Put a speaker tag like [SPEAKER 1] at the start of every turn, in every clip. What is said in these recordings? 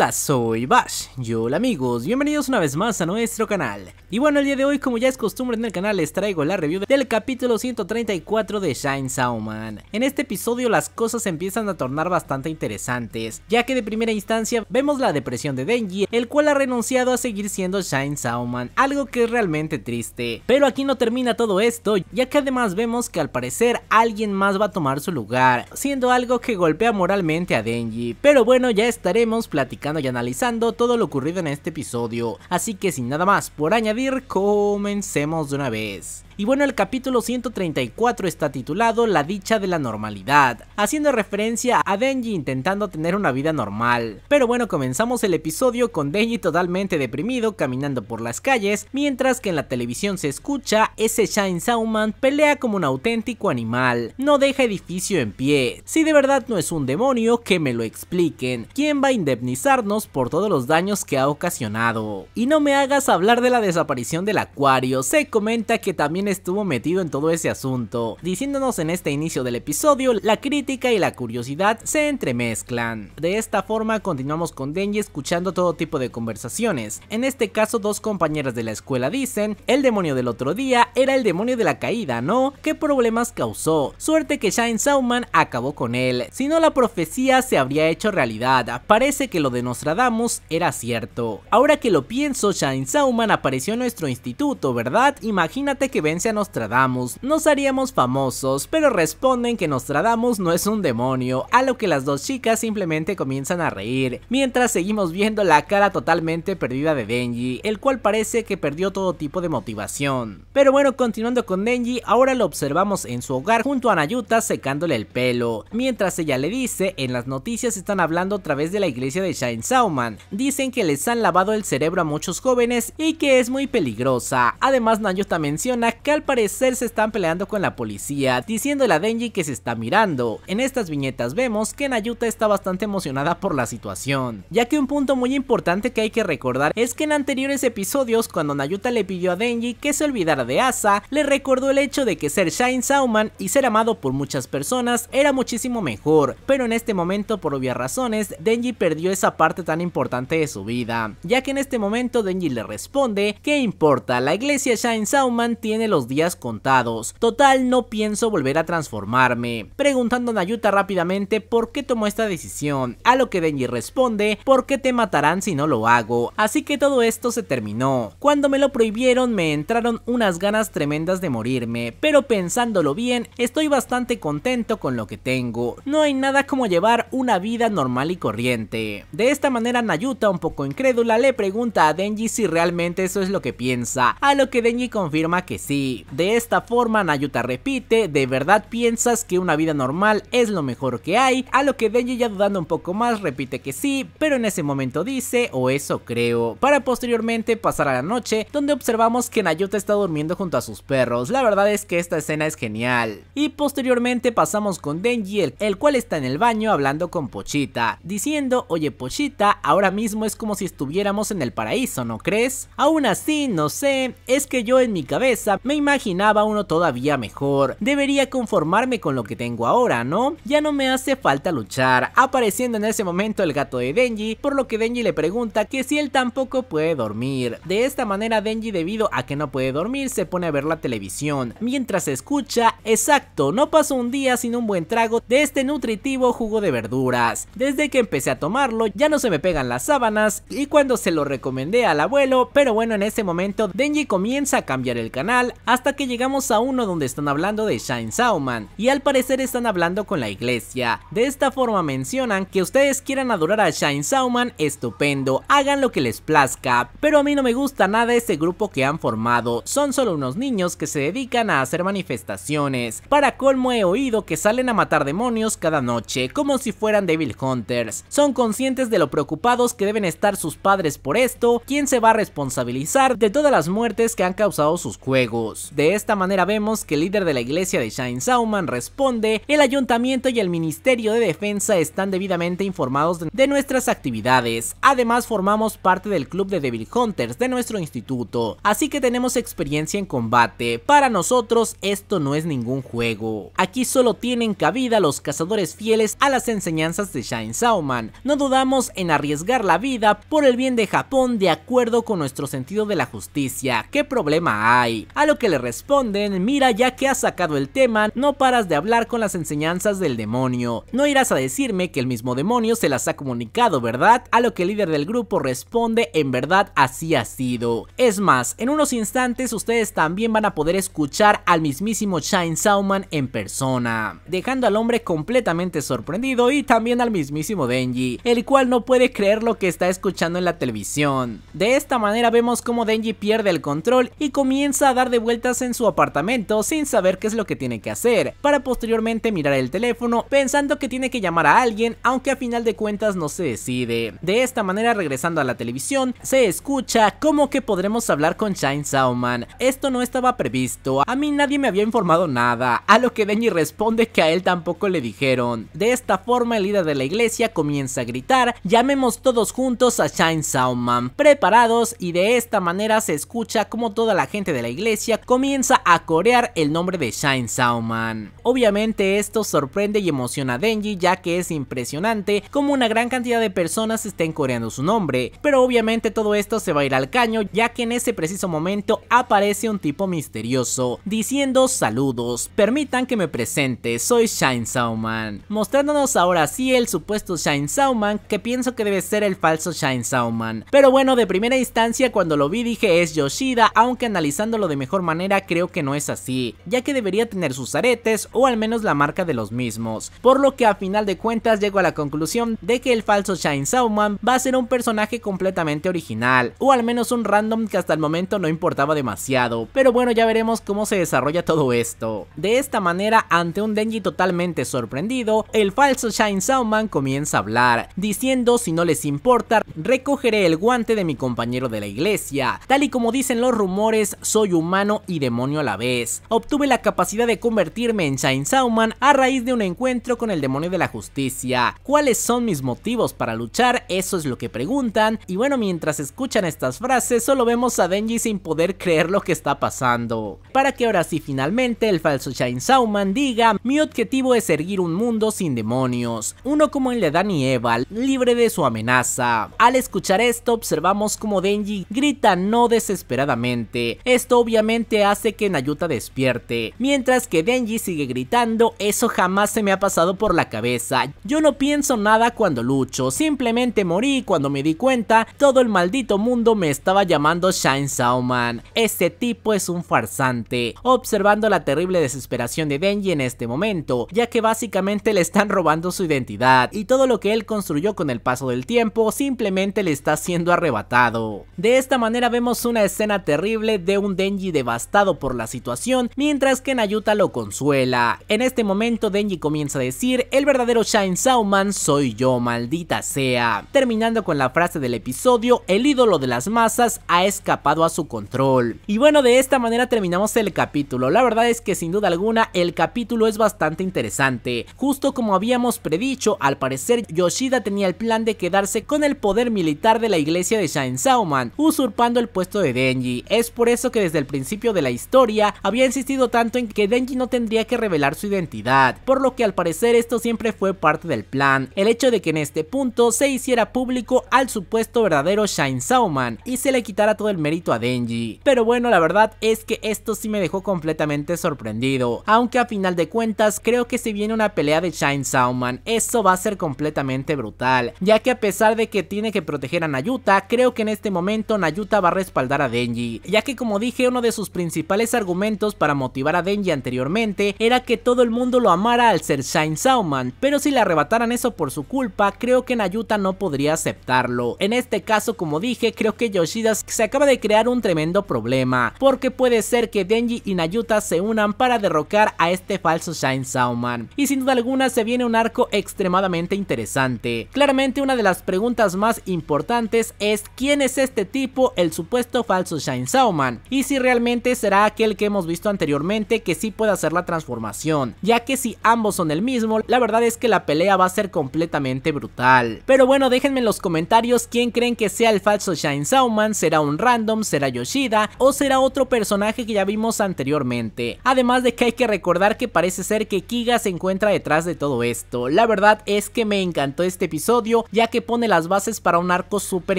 [SPEAKER 1] Hola, soy Bash, yo hola amigos, bienvenidos una vez más a nuestro canal. Y bueno, el día de hoy, como ya es costumbre en el canal, les traigo la review del capítulo 134 de Shine Sauman. En este episodio las cosas empiezan a tornar bastante interesantes, ya que de primera instancia vemos la depresión de Denji, el cual ha renunciado a seguir siendo Shine Sauman, algo que es realmente triste. Pero aquí no termina todo esto, ya que además vemos que al parecer alguien más va a tomar su lugar, siendo algo que golpea moralmente a Denji. Pero bueno, ya estaremos platicando y analizando todo lo ocurrido en este episodio. Así que sin nada más por añadir, comencemos de una vez. Y bueno, el capítulo 134 está titulado La dicha de la normalidad, haciendo referencia a Denji intentando tener una vida normal. Pero bueno, comenzamos el episodio con Denji totalmente deprimido caminando por las calles, mientras que en la televisión se escucha ese Shine Sauman pelea como un auténtico animal, no deja edificio en pie. Si de verdad no es un demonio, que me lo expliquen. ¿Quién va a indemnizarnos por todos los daños que ha ocasionado? Y no me hagas hablar de la desaparición del acuario, se comenta que también estuvo metido en todo ese asunto, diciéndonos en este inicio del episodio, la crítica y la curiosidad se entremezclan. De esta forma continuamos con Denji escuchando todo tipo de conversaciones, en este caso dos compañeras de la escuela dicen, el demonio del otro día era el demonio de la caída, ¿no? ¿Qué problemas causó? Suerte que Shine Sauman acabó con él, si no la profecía se habría hecho realidad, parece que lo de Nostradamus era cierto. Ahora que lo pienso, Shine Sauman apareció en nuestro instituto, ¿verdad? Imagínate que a Nostradamus, nos haríamos famosos, pero responden que Nostradamus no es un demonio, a lo que las dos chicas simplemente comienzan a reír, mientras seguimos viendo la cara totalmente perdida de Denji, el cual parece que perdió todo tipo de motivación. Pero bueno, continuando con Denji, ahora lo observamos en su hogar junto a Nayuta secándole el pelo, mientras ella le dice, en las noticias están hablando a través de la iglesia de Shine Sauman, dicen que les han lavado el cerebro a muchos jóvenes y que es muy peligrosa, además Nayuta menciona que al parecer se están peleando con la policía, diciéndole a Denji que se está mirando. En estas viñetas vemos que Nayuta está bastante emocionada por la situación, ya que un punto muy importante que hay que recordar es que en anteriores episodios cuando Nayuta le pidió a Denji que se olvidara de Asa, le recordó el hecho de que ser Shine Sauman y ser amado por muchas personas era muchísimo mejor, pero en este momento por obvias razones Denji perdió esa parte tan importante de su vida, ya que en este momento Denji le responde, que importa? La iglesia Shine Sauman tiene los días contados. Total, no pienso volver a transformarme. Preguntando a Nayuta rápidamente por qué tomó esta decisión, a lo que Denji responde, ¿por qué te matarán si no lo hago? Así que todo esto se terminó. Cuando me lo prohibieron me entraron unas ganas tremendas de morirme, pero pensándolo bien, estoy bastante contento con lo que tengo. No hay nada como llevar una vida normal y corriente. De esta manera Nayuta, un poco incrédula, le pregunta a Denji si realmente eso es lo que piensa, a lo que Denji confirma que sí de esta forma Nayuta repite, ¿de verdad piensas que una vida normal es lo mejor que hay? A lo que Denji ya dudando un poco más repite que sí, pero en ese momento dice, o eso creo, para posteriormente pasar a la noche, donde observamos que Nayuta está durmiendo junto a sus perros, la verdad es que esta escena es genial. Y posteriormente pasamos con Denji, el, el cual está en el baño hablando con Pochita, diciendo, oye Pochita, ahora mismo es como si estuviéramos en el paraíso, ¿no crees? Aún así, no sé, es que yo en mi cabeza me imaginaba uno todavía mejor. Debería conformarme con lo que tengo ahora, ¿no? Ya no me hace falta luchar. Apareciendo en ese momento el gato de Denji, por lo que Denji le pregunta que si él tampoco puede dormir. De esta manera Denji debido a que no puede dormir se pone a ver la televisión. Mientras escucha, exacto, no pasó un día sin un buen trago de este nutritivo jugo de verduras. Desde que empecé a tomarlo ya no se me pegan las sábanas y cuando se lo recomendé al abuelo, pero bueno en ese momento Denji comienza a cambiar el canal hasta que llegamos a uno donde están hablando de Shine Sauman y al parecer están hablando con la iglesia. De esta forma mencionan que ustedes quieran adorar a Shine Sauman, estupendo, hagan lo que les plazca, pero a mí no me gusta nada ese grupo que han formado, son solo unos niños que se dedican a hacer manifestaciones. Para colmo he oído que salen a matar demonios cada noche, como si fueran Devil Hunters. Son conscientes de lo preocupados que deben estar sus padres por esto, quien se va a responsabilizar de todas las muertes que han causado sus juegos. De esta manera vemos que el líder de la iglesia de Shine Sauman responde, el ayuntamiento y el Ministerio de Defensa están debidamente informados de nuestras actividades. Además formamos parte del club de Devil Hunters de nuestro instituto, así que tenemos experiencia en combate. Para nosotros esto no es ningún juego. Aquí solo tienen cabida los cazadores fieles a las enseñanzas de Shine Sauman. No dudamos en arriesgar la vida por el bien de Japón de acuerdo con nuestro sentido de la justicia. ¿Qué problema hay? A lo que le responden, mira ya que has sacado el tema, no paras de hablar con las enseñanzas del demonio. No irás a decirme que el mismo demonio se las ha comunicado, ¿verdad? A lo que el líder del grupo responde, en verdad así ha sido. Es más, en unos instantes ustedes también van a poder escuchar al mismísimo Shine Sauman en persona, dejando al hombre completamente sorprendido y también al mismísimo Denji, el cual no puede creer lo que está escuchando en la televisión. De esta manera vemos cómo Denji pierde el control y comienza a dar de vueltas en su apartamento sin saber qué es lo que tiene que hacer, para posteriormente mirar el teléfono pensando que tiene que llamar a alguien, aunque a final de cuentas no se decide. De esta manera, regresando a la televisión, se escucha como que podremos hablar con Shine Sauman. Esto no estaba previsto, a mí nadie me había informado nada, a lo que Benny responde que a él tampoco le dijeron. De esta forma, el líder de la iglesia comienza a gritar, llamemos todos juntos a Shine Sauman, preparados y de esta manera se escucha como toda la gente de la iglesia comienza a corear el nombre de Shine Sauman. Obviamente esto sorprende y emociona a Denji ya que es impresionante como una gran cantidad de personas estén coreando su nombre, pero obviamente todo esto se va a ir al caño ya que en ese preciso momento aparece un tipo misterioso diciendo saludos, permitan que me presente, soy Shine Sauman, mostrándonos ahora sí el supuesto Shine Sauman que pienso que debe ser el falso Shine Sauman, pero bueno de primera instancia cuando lo vi dije es Yoshida aunque analizándolo de mejor manera creo que no es así, ya que debería tener sus aretes o al menos la marca de los mismos, por lo que a final de cuentas llego a la conclusión de que el falso Shine Sauman va a ser un personaje completamente original, o al menos un random que hasta el momento no importaba demasiado, pero bueno ya veremos cómo se desarrolla todo esto. De esta manera, ante un Denji totalmente sorprendido, el falso Shine Sauman comienza a hablar, diciendo si no les importa, recogeré el guante de mi compañero de la iglesia, tal y como dicen los rumores, soy humano y demonio a la vez. Obtuve la capacidad de convertirme en Shine Sauman a raíz de un encuentro con el demonio de la justicia. ¿Cuáles son mis motivos para luchar? Eso es lo que preguntan. Y bueno, mientras escuchan estas frases, solo vemos a Denji sin poder creer lo que está pasando. Para que ahora sí finalmente el falso Shine Sauman diga, mi objetivo es erguir un mundo sin demonios, uno como el de dani Eval, libre de su amenaza. Al escuchar esto, observamos como Denji grita no desesperadamente. Esto obviamente hace que Nayuta despierte, mientras que Denji sigue gritando, eso jamás se me ha pasado por la cabeza, yo no pienso nada cuando lucho, simplemente morí cuando me di cuenta, todo el maldito mundo me estaba llamando Shine Sauman, este tipo es un farsante, observando la terrible desesperación de Denji en este momento, ya que básicamente le están robando su identidad, y todo lo que él construyó con el paso del tiempo simplemente le está siendo arrebatado. De esta manera vemos una escena terrible de un Denji de Bastado por la situación, mientras que Nayuta lo consuela. En este momento Denji comienza a decir, el verdadero Shine Sauman soy yo, maldita sea. Terminando con la frase del episodio, el ídolo de las masas ha escapado a su control. Y bueno, de esta manera terminamos el capítulo. La verdad es que sin duda alguna el capítulo es bastante interesante. Justo como habíamos predicho, al parecer Yoshida tenía el plan de quedarse con el poder militar de la iglesia de Shine Sauman, usurpando el puesto de Denji. Es por eso que desde el principio de la historia, había insistido tanto en que Denji no tendría que revelar su identidad, por lo que al parecer esto siempre fue parte del plan, el hecho de que en este punto se hiciera público al supuesto verdadero Shine Sauman y se le quitara todo el mérito a Denji. Pero bueno, la verdad es que esto sí me dejó completamente sorprendido, aunque a final de cuentas creo que si viene una pelea de Shine Sauman, eso va a ser completamente brutal, ya que a pesar de que tiene que proteger a Nayuta, creo que en este momento Nayuta va a respaldar a Denji, ya que como dije uno de sus principales argumentos para motivar a Denji anteriormente era que todo el mundo lo amara al ser Shine Sauman, pero si le arrebataran eso por su culpa, creo que Nayuta no podría aceptarlo. En este caso, como dije, creo que Yoshida se acaba de crear un tremendo problema, porque puede ser que Denji y Nayuta se unan para derrocar a este falso Shine Sauman, y sin duda alguna se viene un arco extremadamente interesante. Claramente una de las preguntas más importantes es ¿quién es este tipo, el supuesto falso Shine Sauman? Y si realmente será aquel que hemos visto anteriormente que sí puede hacer la transformación, ya que si ambos son el mismo, la verdad es que la pelea va a ser completamente brutal. Pero bueno, déjenme en los comentarios quién creen que sea el falso Shine Sauman, será un random, será Yoshida o será otro personaje que ya vimos anteriormente. Además de que hay que recordar que parece ser que Kiga se encuentra detrás de todo esto. La verdad es que me encantó este episodio ya que pone las bases para un arco súper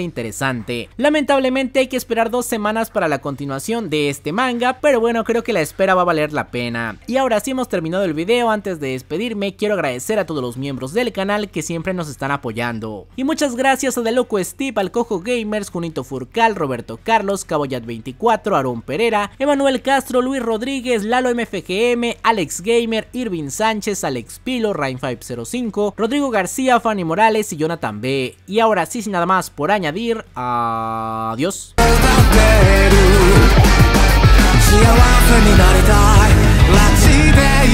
[SPEAKER 1] interesante. Lamentablemente hay que esperar dos semanas para la continuación de este este manga, pero bueno, creo que la espera va a valer la pena. Y ahora sí hemos terminado el video, antes de despedirme quiero agradecer a todos los miembros del canal que siempre nos están apoyando. Y muchas gracias a The Loco Steve, al Cojo Gamers, Junito Furcal, Roberto Carlos, Caboyat24, Aaron Pereira, Emanuel Castro, Luis Rodríguez, Lalo MFGM, Alex Gamer, Irving Sánchez, Alex Pilo, Rain505, Rodrigo García, Fanny Morales y Jonathan B. Y ahora sí, sin nada más por añadir, adiós. 幸せになりたい